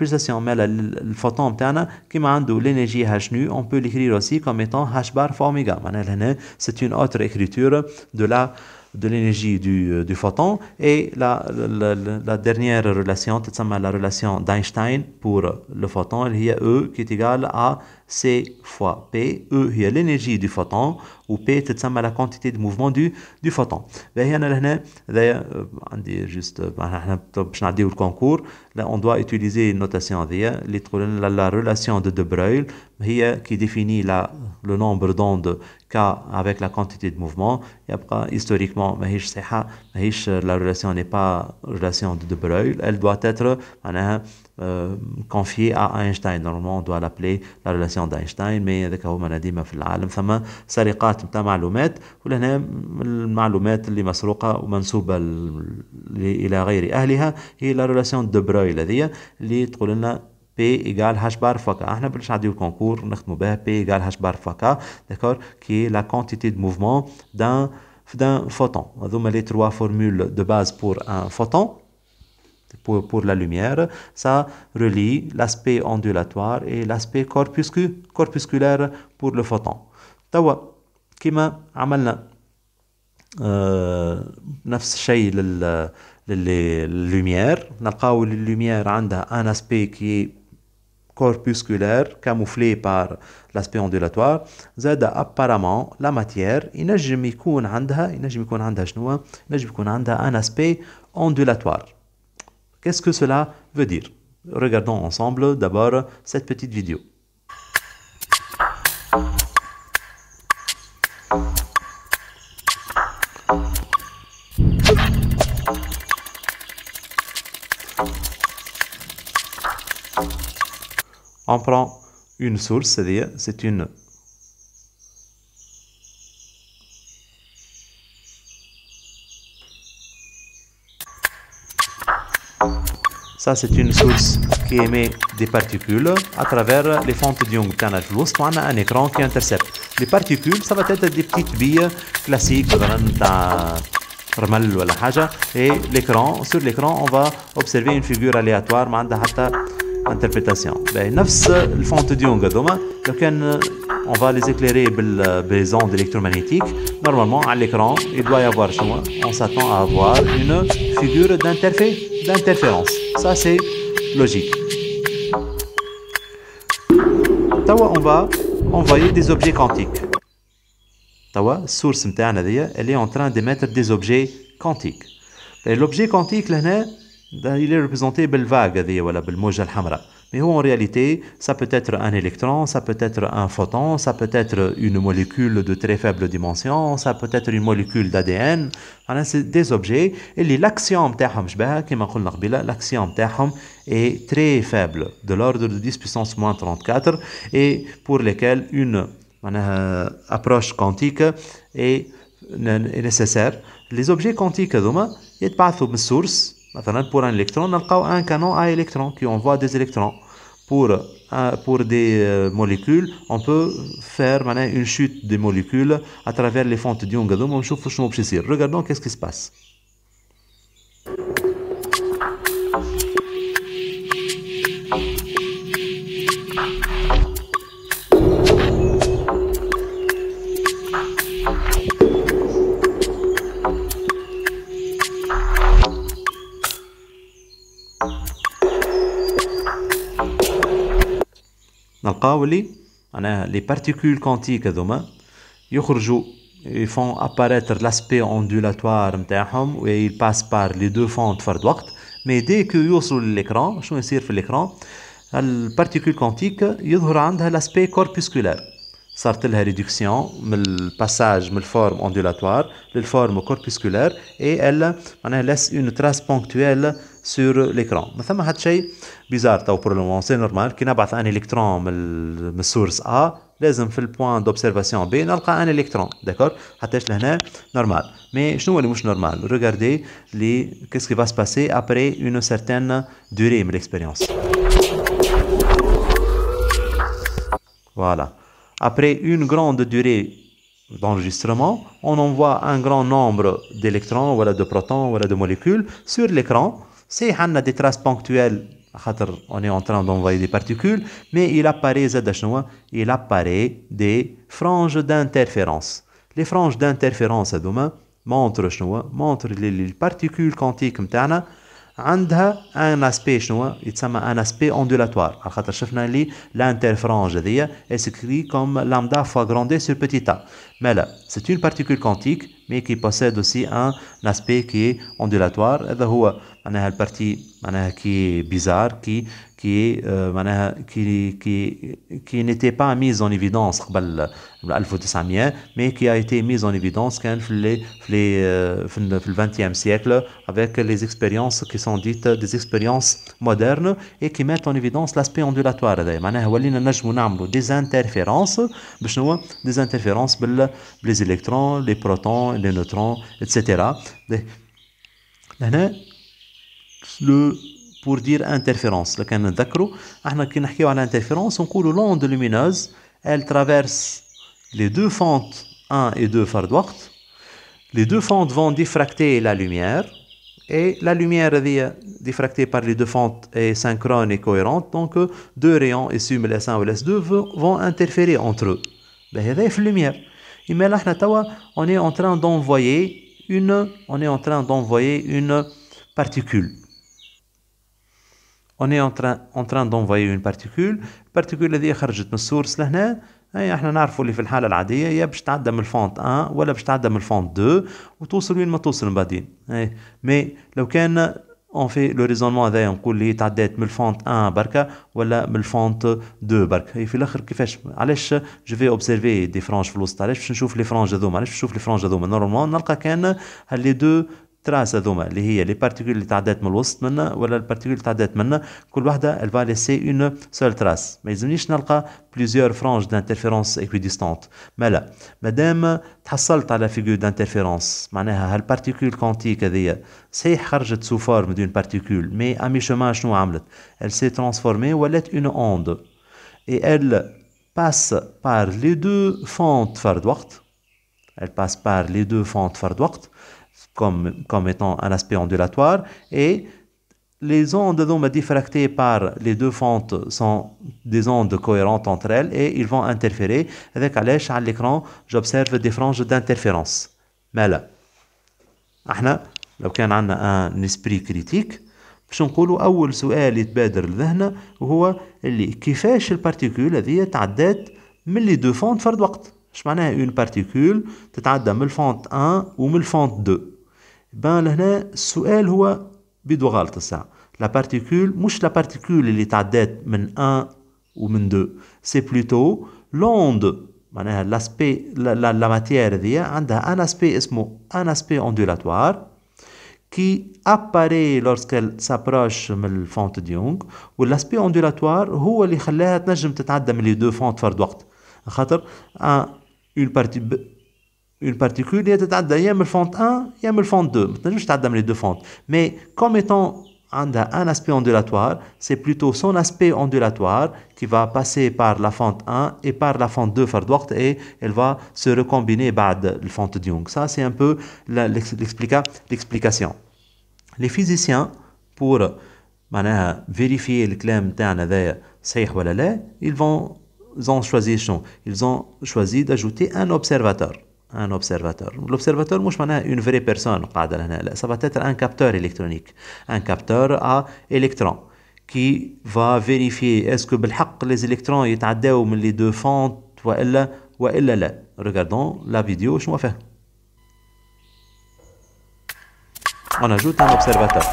pulsation, mais le photon mtana, qui m'a l'énergie h nu, on peut l'écrire aussi comme étant h bar fois oméga. C'est une autre écriture de la de l'énergie euh, du, photon. Et la, dernière relation, la relation d'Einstein pour le photon, il y a E qui est égal à C fois P. E, il l'énergie du photon, ou P, c'est la quantité de mouvement du, du photon. juste, le concours, là, on doit utiliser une notation, la, la relation de De Broglie, qui définit le nombre d'ondes avec la quantité de mouvement يبقى historiquement ماهيش صحيحة ماهيش la relation n'est pas relation de De Broglie elle doit être euh, confiée à Einstein normalement on doit l'appeler la relation d'Einstein mais avec la maladie, ma هذاك هو معناها ديما في العالم ثم سرقات نتاع معلومات ولهنا المعلومات اللي مسروقة ومنسوبة إلى غير أهلها هي la relation de De Broglie هذه اللي تقول لنا P égale h bar fois k احنا le concours, on a p p égale h bar fois k d'accord qui est la quantité de mouvement d'un d'un photon les trois formules de base pour un photon pour, la lumière, ça relie l'aspect ondulatoire et l'aspect corpusculaire pour le photon. Euh, les lumières' on نفس الشيء لل la lumière a un aspect qui est corpusculaire camouflé par l'aspect ondulatoire z apparemment la matière ينجم عندها un aspect ondulatoire Qu'est-ce que cela veut dire Regardons ensemble d'abord cette petite vidéo. on prend une source, c'est-à-dire c'est une Ça, c'est une source qui émet des particules à travers les fentes d'Young. On a un écran qui intercepte. Les particules, ça va être des petites billes classiques, et l'écran, sur l'écran, on va observer une figure aléatoire, interprétation 9 ben, euh, on va les éclairer les euh, ondes électromagnétiques normalement à l'écran il doit y avoir on s'attend à avoir une figure d'interférence ça c'est logique on va envoyer des objets quantiques source elle est en train d'émettre des objets quantiques l'objet quantique là il est représenté belle vague, mais en réalité, ça peut être un électron, ça peut être un photon, ça peut être une molécule de très faible dimension, ça peut être une molécule d'ADN. C'est des objets et l'action est très faible, de l'ordre de 10 puissance moins 34, et pour lesquels une approche quantique euh, est nécessaire. Les objets quantiques, ils de source. Maintenant, pour un électron, on a un canon à électrons qui envoie des électrons. Pour, euh, pour des euh, molécules, on peut faire maintenant, une chute des molécules à travers les fentes d'ion. gazoum. Regardons qu'est-ce qui se passe. al'quâoli, les particules quantiques. Donc, ils ils font apparaître l'aspect ondulatoire et où ils passent par les deux fentes de Mais dès qu'ils sortent l'écran, sur l'écran, les particules quantiques ont l'aspect corpusculaire. C'est la réduction, mais le passage, mais forme ondulatoire, le forme corpusculaire et elle, on laisse une trace ponctuelle sur l'écran. c'est normal que, na b'at un électron de la source A, lesse fil le point d'observation B, n'alqa un électron, d'accord? Hattesh lehne? Normal. Mais, je nous voyons pas normal. Regardez les, qu'est-ce qui va se passer après une certaine durée de l'expérience? Voilà. Après une grande durée d'enregistrement, on envoie un grand nombre d'électrons, voilà, de protons, voilà, de molécules sur l'écran. Si on a des traces ponctuelles, on est en train d'envoyer des particules, mais il apparaît, il apparaît des franges d'interférence. Les franges d'interférence, montrent, montrent les particules quantiques, عندها ان اسبي شنو يتسمى ان اسبي اوندولاتوار على خاطر شفنا اللي لانترفرانج هذيا اسكري كوم لامدا فوا غروندي سور بيتي ا مالا سي اون بارتيكول كونتيك مي كي بوسيد اوسي ان اسبي كي اوندولاتوار هذا هو معناها البارتي معناها كي بيزار كي qui, euh, qui, qui, qui n'était pas mise en évidence mais qui a été mise en évidence dans euh, le XXe siècle avec les expériences qui sont dites des expériences modernes et qui mettent en évidence l'aspect ondulatoire. Des interférences, des interférences les électrons, les protons, les neutrons, etc. Le pour dire interférence. on l'interférence. on coule l'onde lumineuse, elle traverse les deux fentes 1 et 2 Fardwacht. Les deux fentes vont diffracter la lumière, et la lumière diffractée par les deux fentes est synchrone et cohérente, donc deux rayons, SUM, S1 ou S2, vont interférer entre eux. C'est ben, la lumière. Mais là, on est en train d'envoyer une, on est en train d'envoyer une particule. on est en train, en train d'envoyer une particule البارتيكول اللي خرجت من السورس لهنا اي احنا نعرفوا اللي في الحاله العاديه يا باش تعدى من الفونت 1 ولا باش تعدى من الفونت 2 وتوصل وين ما توصل من بعدين اي مي لو كان اون في لو ريزونمون هذايا نقول لي تعدات من الفونت 1 بركا ولا من الفونت 2 بركا في الاخر كيفاش علاش جو في اوبزيرفي دي فرانج في الوسط علاش باش نشوف لي فرانج هذوما علاش باش نشوف لي فرانج هذوما نورمالمون نلقى كان هاللي دو les les particules va laisser une seule trace. Mais pas plusieurs franges d'interférence équidistantes. Madame, tu à la figure d'interférence? Manière, particule quantique c'est sous forme d'une particule, mais à mi-chemin, Elle s'est transformée en une onde, et elle passe par les deux fentes comme, étant un aspect ondulatoire, et les ondes diffractées par les deux fentes sont des ondes cohérentes entre elles et ils vont interférer. Avec Alèche, à l'écran, j'observe des franges d'interférence. Mais là, احنا لو كان عندنا ان اسبري كريتيك باش نقولوا اول سؤال يتبادر لذهننا وهو اللي كيفاش البارتيكول هذه تعدات من لي دو فونت فرد وقت اش معناها اون بارتيكول تتعدى من الفونت 1 ومن الفونت 2 بان لهنا السؤال هو بيدو غلط الساعة لا بارتيكول مش لا بارتيكول اللي تعدات من 1 ومن 2 سي بلوتو لوند معناها لاسبي لا, لا, ماتيير هذيا عندها ان اسبي اسمه ان اسبي اوندولاتوار كي اباري لورسكيل سابروش من الفونت ديونغ والاسبي اوندولاتوار هو اللي خلاها تنجم تتعدى من لي دو فونت فرد وقت خاطر ان اون بارتي une particule est à il y a fente 1, il y a une fente 2. Maintenant, je t'adame les deux fentes. Mais comme étant un aspect ondulatoire, c'est plutôt son aspect ondulatoire qui va passer par la fente 1 et par la fente 2 et elle va se recombiner bad la fente de Ça, c'est un peu l'explication. Les physiciens, pour vérifier le clem ils vont ils ont ils ont choisi d'ajouter un observateur un observateur. L'observateur, je معناها une vraie personne ça va être un capteur électronique un capteur à électrons qui va vérifier est-ce que les électrons sont من les deux fentes ou elle là. regardons la vidéo m'en fais. on ajoute un observateur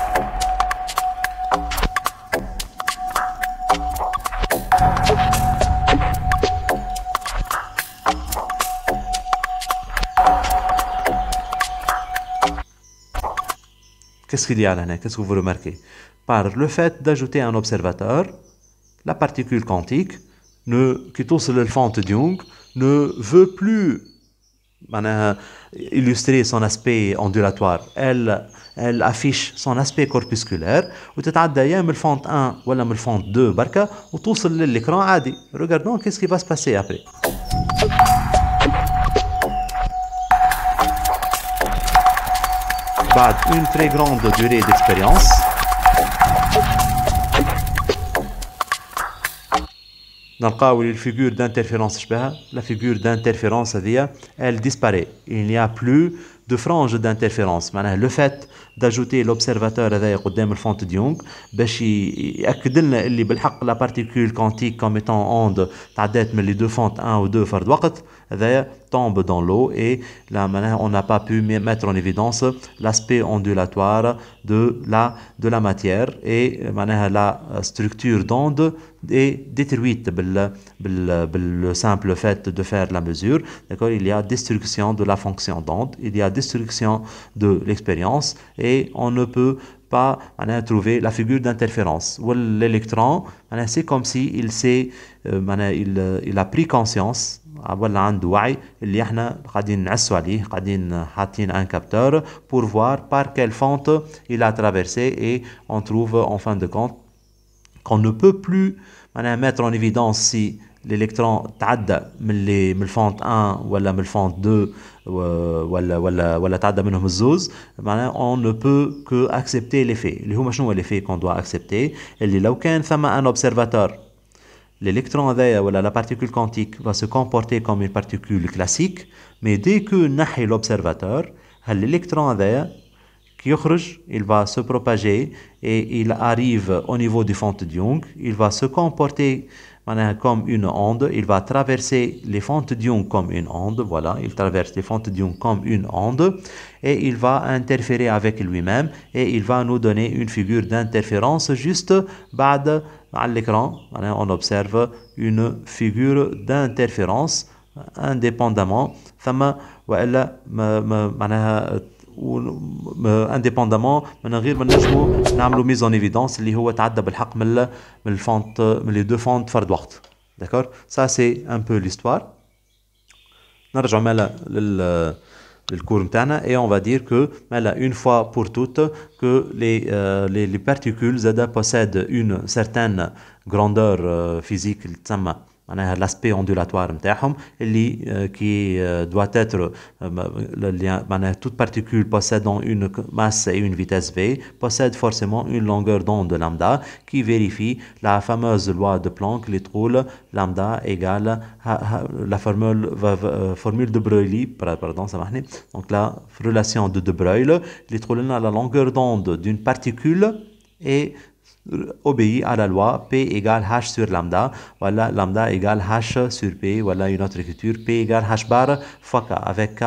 Qu'est-ce qu'il y a là Qu'est-ce que vous remarquez Par le fait d'ajouter un observateur, la particule quantique, ne, qui touche le de Jung, ne veut plus illustrer son aspect ondulatoire. Elle, elle affiche son aspect corpusculaire à d'ailleurs من fente 1 ou من fente 2 ou l'écran à عادي. Regardons qu'est-ce qui va se passer après. une très grande durée d'expérience. une figure d'interférence شبهها la figure d'interférence c'est-à-dire, elle disparaît il n'y a plus de frange d'interférence le fait d'ajouter l'observateur à la fonte de Young, ياكد لنا اللي بالحق quantique comme étant onde ايتون اوند deux deux لي 1 ou 2 tombe dans l'eau et là on n'a pas pu mettre en évidence l'aspect ondulatoire de la, de la matière et euh, la euh, structure d'onde est détruite par le simple fait de faire la mesure. D'accord Il y a destruction de la fonction d'onde, il y a destruction de l'expérience et on ne peut pas trouver la figure d'interférence. L'électron, c'est comme s'il si il, euh, euh, il a pris conscience ah, un عنده وعي اللي احنا pour voir par quelle fente il a traversé et on trouve en fin de compte qu'on ne peut plus mettre en évidence si l'électron تعدى من fente fente 1 ou la fente 2 euh, on ne peut تعدى منهم الزوز معناها اون نو بو كو اكسبتي لي في اللي هما شنو لي l'électron voilà, la particule quantique va se comporter comme une particule classique, mais dès que nahi l'observateur, l'électron qui il va se propager et il arrive au niveau du fond de Young, il va se comporter comme une onde, il va traverser les fentes d'ion comme une onde, voilà, il traverse les fentes d'ion comme une onde, et il va interférer avec lui-même, et il va nous donner une figure d'interférence juste bad à l'écran, on observe une figure d'interférence indépendamment ثم euh, indépendamment, mais en gros, nous allons mise en évidence ce qui est à la charge des défendeurs de droit. D'accord Ça, c'est un peu l'histoire. Nous allons faire le cours et on va dire que, une fois pour toutes, euh, les particules possèdent une certaine grandeur euh, physique l'aspect ondulatoire qui doit être toute particule possédant une masse et une vitesse v possède forcément une longueur d'onde lambda qui vérifie la fameuse loi de Planck les lambda égale la formule euh, formule de Broglie pardon ça donc la relation de de Broglie les à la longueur d'onde d'une particule et obéit à la loi P égale H sur lambda, voilà lambda égale H sur P, voilà une autre écriture, P égale H bar fois K, avec K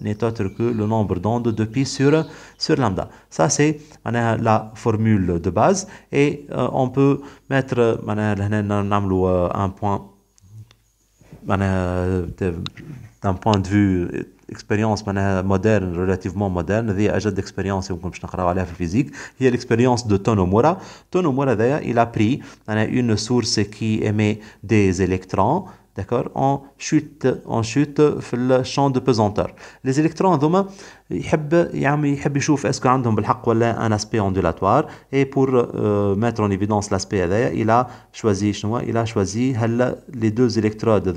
n'est autre que le nombre d'ondes de pi sur, sur lambda. Ça c'est la formule de base et on peut mettre un point d'un point de vue expérience moderne, relativement moderne. Il y a déjà d'expérience, je de physique. Il a l'expérience de Tonoumura. il a pris une source qui émet des électrons, d'accord, en chute, en chute, dans le champ de pesanteur. Les électrons, d'abord, il a un aspect ondulatoire. Et pour euh, mettre en évidence l'aspect, il a choisi, il a choisi les deux électrodes,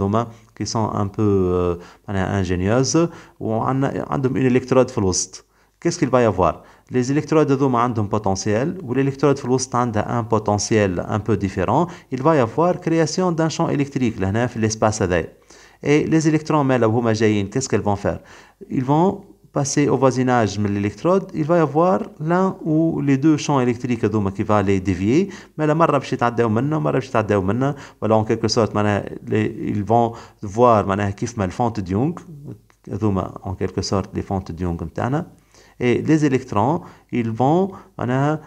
qui sont un peu euh, ingénieuses ou une électrode flouste qu'est-ce qu'il va y avoir les électrodes ont un potentiel ou l'électrode flouste a un potentiel un peu différent il va y avoir création d'un champ électrique l'espace et les électrons qu'est-ce qu'ils vont faire ils vont passer au voisinage de l'électrode, il va y avoir l'un ou les deux champs électriques hum, qui va les dévier, mais la مرة باش يتعداو منا ومرة باش يتعداو منا, voilà en quelque sorte ils vont voir معناها كيف ما الفونت en quelque sorte les fentes de jung hein. et les électrons ils vont معناها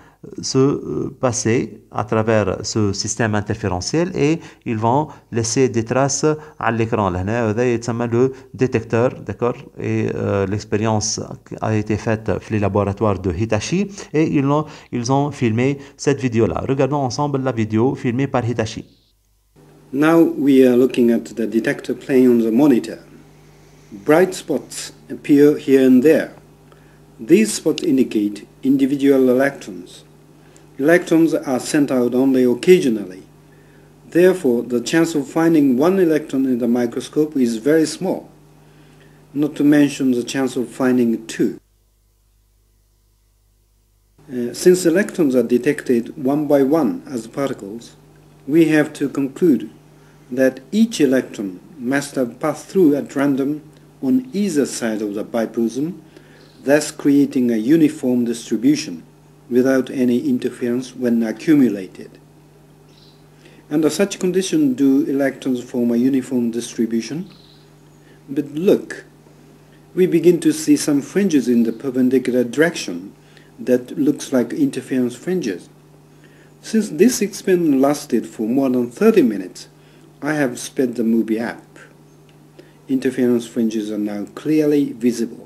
se euh, passer à travers ce système interférentiel et ils vont laisser des traces à l'écran. là c'est le détecteur, d'accord Et euh, l'expérience a été faite dans les laboratoires de Hitachi et ils ont, ils ont filmé cette vidéo-là. Regardons ensemble la vidéo filmée par Hitachi. Now we are looking at the detector playing on the monitor. Bright spots appear here and there. These spots indicate individual electrons. Electrons are sent out only occasionally. Therefore, the chance of finding one electron in the microscope is very small, not to mention the chance of finding two. Uh, since electrons are detected one by one as particles, we have to conclude that each electron must have passed through at random on either side of the biprism, thus creating a uniform distribution without any interference when accumulated. Under such condition do electrons form a uniform distribution? But look, we begin to see some fringes in the perpendicular direction that looks like interference fringes. Since this experiment lasted for more than 30 minutes, I have sped the movie up. Interference fringes are now clearly visible.